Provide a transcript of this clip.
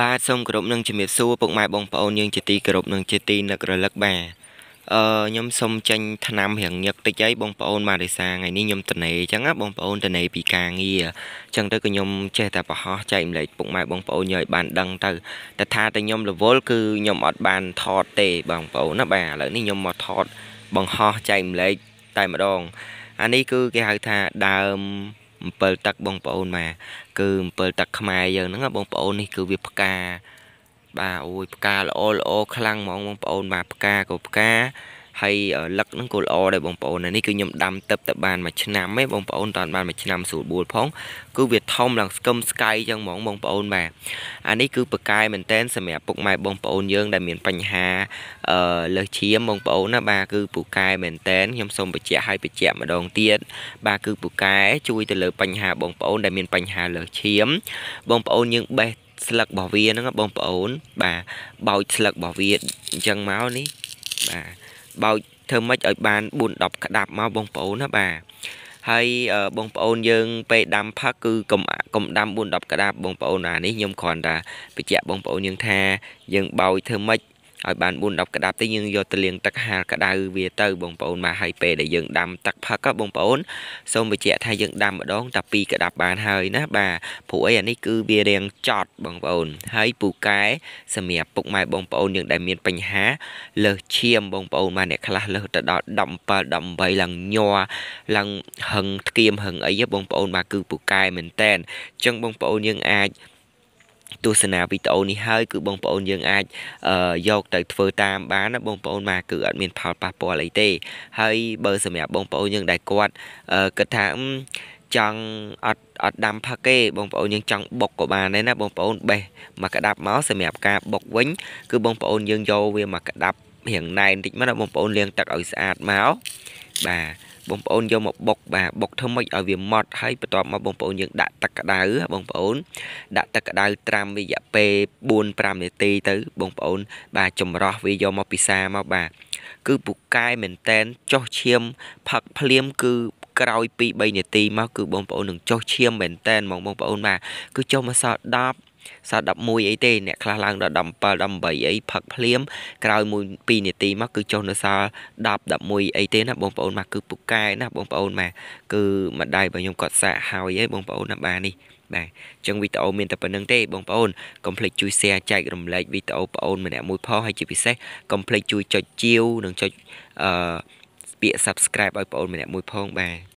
បាទសូមគោរពនឹងជំរាបសួរពុកម៉ែបងប្អូនយើងជាទីគោរពនឹងជាទីនឹករលឹកបាទអឺខ្ញុំសូមចេញឆ្នាំរៀងញឹកតិចអីបងប្អូនបាទដោយសារថ្ងៃនេះខ្ញុំត្នេអញ្ចឹងណាបងប្អូនត្នេពីការងារអញ្ចឹងទៅក៏ខ្ញុំចេះតែប្រហោះចែកម្លែកពុកម៉ែបងប្អូនឲ្យបានដឹងទៅតែថាតែខ្ញុំរវល់គឺខ្ញុំអត់បានថតទេបងប្អូនណាបាទឥឡូវនេះខ្ញុំមកថតបង្ហោះចែកម្លែកតែម្ដងអានេះគឺគេហៅថាដើម7ទឹកបងប្អូនមកគឺ7ទឹកខ្មែរយើងហ្នឹងបងប្អូននេះគឺវាផ្កាបាទអូយផ្កាល្អល្អខ្លាំងហ្មងបងប្អូនបាទផ្កាក៏ផ្កាហើយលឹកហ្នឹងក៏ល្អដែរបងប្អូននេះគឺខ្ញុំដាំទឹកតែបានមួយឆ្នាំទេបងប្អូនតាន់បានមួយឆ្នាំស្រួលបួលផង គឺវាធំឡើងស្គឹមស្កាយចឹងហ្មងបងប្អូនបាទអានេះគឺប្រកាយមែនតែនសម្រាប់ពុកម៉ែបងប្អូនយើង ដែលមានបញ្ហាអឺលើសឈាមបងប្អូនណាបាទគឺពូកែមែនតែនខ្ញុំសូមបញ្ជាក់ឲ្យបញ្ជាក់ម្ដងទៀតបាទគឺពូកែជួយទៅលើ បញ្ហាបងប្អូនដែលមានបញ្ហាលើសឈាម បងប្អូនយើងបេះស្លឹករបស់វាហ្នឹងបងប្អូន បាទបោចស្លឹករបស់វាអញ្ចឹងមកនេះបាទបោចធ្វើម៉េចឲ្យបាន4 10ក្តាប់មកបងប្អូនណាបាទហើយបងប្អូនយើងពេលដាំផឹកគឺកុំកុំដាំ4 10ក្តាប់បងប្អូនណានេះខ្ញុំគ្រាន់តែបញ្ជាក់បងប្អូនយើងថា យើងបោចធ្វើម៉េចឲ្យបាន4 10ក្តាប់ទៅយើងយកទៅលាងទឹកហាលក្តៅវាទៅបងប្អូនមកហើយពេលដែលយើងដាំទឹកផឹកបងប្អូនសូមបញ្ជាក់ថាយើងដាំម្ដងតែ2ក្តាប់បានហើយណាបាទព្រោះអីអានេះគឺវារាងចត់បងប្អូនហើយពូកែសម្រាប់ពុកម៉ែបងប្អូនយើងដែលមានបញ្ហាលើសឈាមបងប្អូនមកអ្នកខ្លះលើសទៅដល់17 18ឡើងញ័រឡើងហឹងធ្គាមហឹងអីបងប្អូនមកគឺពូកែមែនតែនអញ្ចឹងបងប្អូនយើងអាចទស្សនាវីដេអូនេះហើយគឺបងប្អូនយើងអាចយកទៅធ្វើតាមបានណាបងប្អូនមកគឺអត់មានផលប៉ះពាល់អីទេហើយបើសម្រាប់បងប្អូនយើងដែលគាត់គិតថាចង់អត់អត់ដាំផឹកទេបងប្អូនយើងចង់បុកក៏បានដែរណាបងប្អូនបេះមកក្តាប់មកសម្រាប់ការបុកវិញគឺបងប្អូនយើងយកវាមកក្តាប់រៀងណែនតិចមកណាបងប្អូនលាងទឹកឲ្យស្អាតមកបាទបងប្អូនយកមកបុកបាទបុកធ្វើម៉េចឲ្យវាម៉ត់ហើយបន្ទាប់មកបងប្អូនយើងដាក់ទឹកក្តៅបងប្អូនដាក់ទឹកក្តៅត្រាំរយៈពេល4 5នាទីទៅបងប្អូន បាទចម្រោះវាយកមកពិសាមកបាទគឺពូកែមែនតែនចោះឈាមផឹកភ្លាមគឺក្រោយ2 3នាទីមកគឺបងប្អូននឹងចុះឈាមមែនតែនហ្មងបងប្អូនបាទគឺចុះមកសល់10សល់11អីទេអ្នកខ្លះឡើងដល់17 18អីផឹកភ្លាមក្រោយមួយ2នាទីមកគឺចុះនៅសល់10 11អីទេណាបងប្អូនមកគឺពូកែ ណាបងប្អូនមកគឺម្ដាយរបស់ខ្ញុំគាត់សាកហើយឯងបងប្អូនណាបាទនេះបាទអញ្ចឹងវីដេអូមានតែប៉ុណ្្នឹងទេបងប្អូនកុំភ្លេចជួយ share ចែករំលែកវីដេអូបងប្អូនម្នាក់មួយផងហើយជាពិសេសកុំភ្លេចជួយចុចជាវនិងចុចអឺពាក្យ subscribe ឲ្យបងប្អូនម្នាក់មួយផងបាទ